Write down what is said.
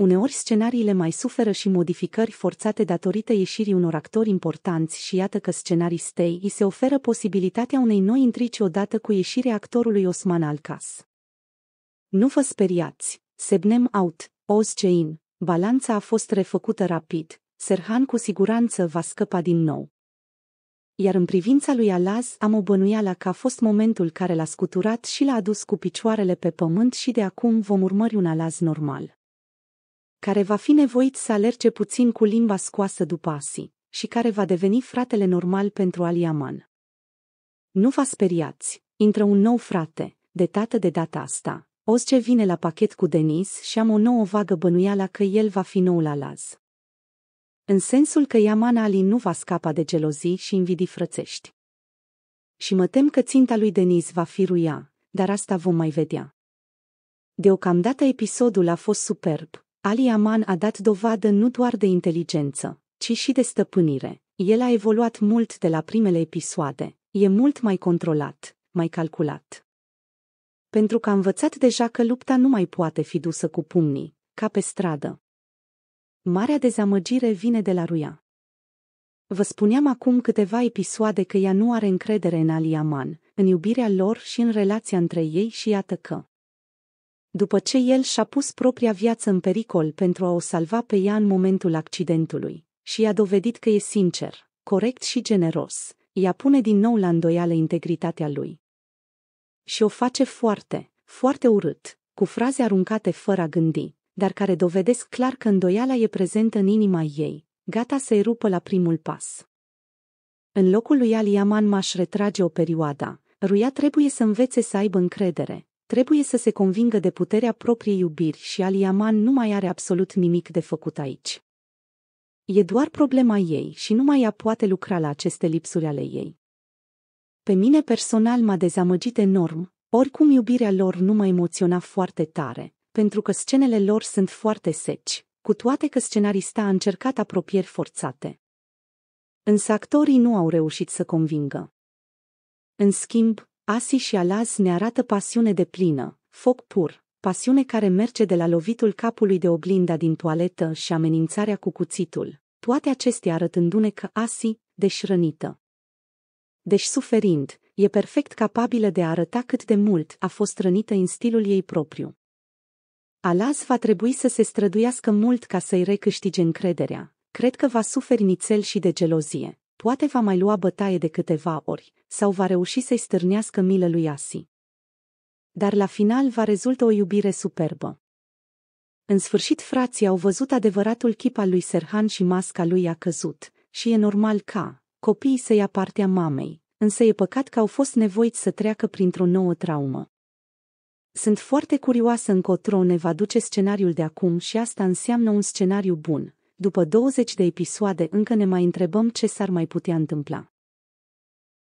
Uneori scenariile mai suferă și modificări forțate datorită ieșirii unor actori importanți și iată că stei îi se oferă posibilitatea unei noi intrici odată cu ieșirea actorului Osman Alcas. Nu vă speriați, Sebnem out, Ozcein, balanța a fost refăcută rapid, Serhan cu siguranță va scăpa din nou. Iar în privința lui Alaz am o bănuială că a fost momentul care l-a scuturat și l-a adus cu picioarele pe pământ și de acum vom urmări un Alaz normal care va fi nevoit să alerge puțin cu limba scoasă după Asi și care va deveni fratele normal pentru Aliaman. Nu vă speriați, intră un nou frate, de tată de data asta. Osce vine la pachet cu Denis și am o nouă vagă bănuială că el va fi noul alaz. În sensul că Iaman Ali nu va scapa de gelozii și invidii frățești. Și mă tem că ținta lui Denis va fi ruia, dar asta vom mai vedea. Deocamdată episodul a fost superb, Ali Aman a dat dovadă nu doar de inteligență, ci și de stăpânire. El a evoluat mult de la primele episoade, e mult mai controlat, mai calculat. Pentru că a învățat deja că lupta nu mai poate fi dusă cu pumnii, ca pe stradă. Marea dezamăgire vine de la Ruia. Vă spuneam acum câteva episoade că ea nu are încredere în Ali Aman, în iubirea lor și în relația între ei și iată că după ce el și-a pus propria viață în pericol pentru a o salva pe ea în momentul accidentului și i-a dovedit că e sincer, corect și generos, ea pune din nou la îndoială integritatea lui. Și o face foarte, foarte urât, cu fraze aruncate fără a gândi, dar care dovedesc clar că îndoiala e prezentă în inima ei, gata să-i rupă la primul pas. În locul lui Aliaman m-aș retrage o perioadă, Ruia trebuie să învețe să aibă încredere, Trebuie să se convingă de puterea propriei iubiri și Aliaman nu mai are absolut nimic de făcut aici. E doar problema ei și mai ea poate lucra la aceste lipsuri ale ei. Pe mine personal m-a dezamăgit enorm, oricum iubirea lor nu mă emoționa foarte tare, pentru că scenele lor sunt foarte seci, cu toate că scenarista a încercat apropieri forțate. Însă actorii nu au reușit să convingă. În schimb, Asi și Alaz ne arată pasiune de plină, foc pur, pasiune care merge de la lovitul capului de oglinda din toaletă și amenințarea cu cuțitul, toate acestea arătându-ne că Asi, deși rănită, deși suferind, e perfect capabilă de a arăta cât de mult a fost rănită în stilul ei propriu. Alaz va trebui să se străduiască mult ca să-i recâștige încrederea. Cred că va suferi nițel și de gelozie poate va mai lua bătaie de câteva ori, sau va reuși să-i stârnească milă lui Asi. Dar la final va rezulta o iubire superbă. În sfârșit frații au văzut adevăratul chip al lui Serhan și masca lui a căzut, și e normal ca copiii să ia partea mamei, însă e păcat că au fost nevoiți să treacă printr-o nouă traumă. Sunt foarte curioasă încotro ne va duce scenariul de acum și asta înseamnă un scenariu bun, după 20 de episoade încă ne mai întrebăm ce s-ar mai putea întâmpla.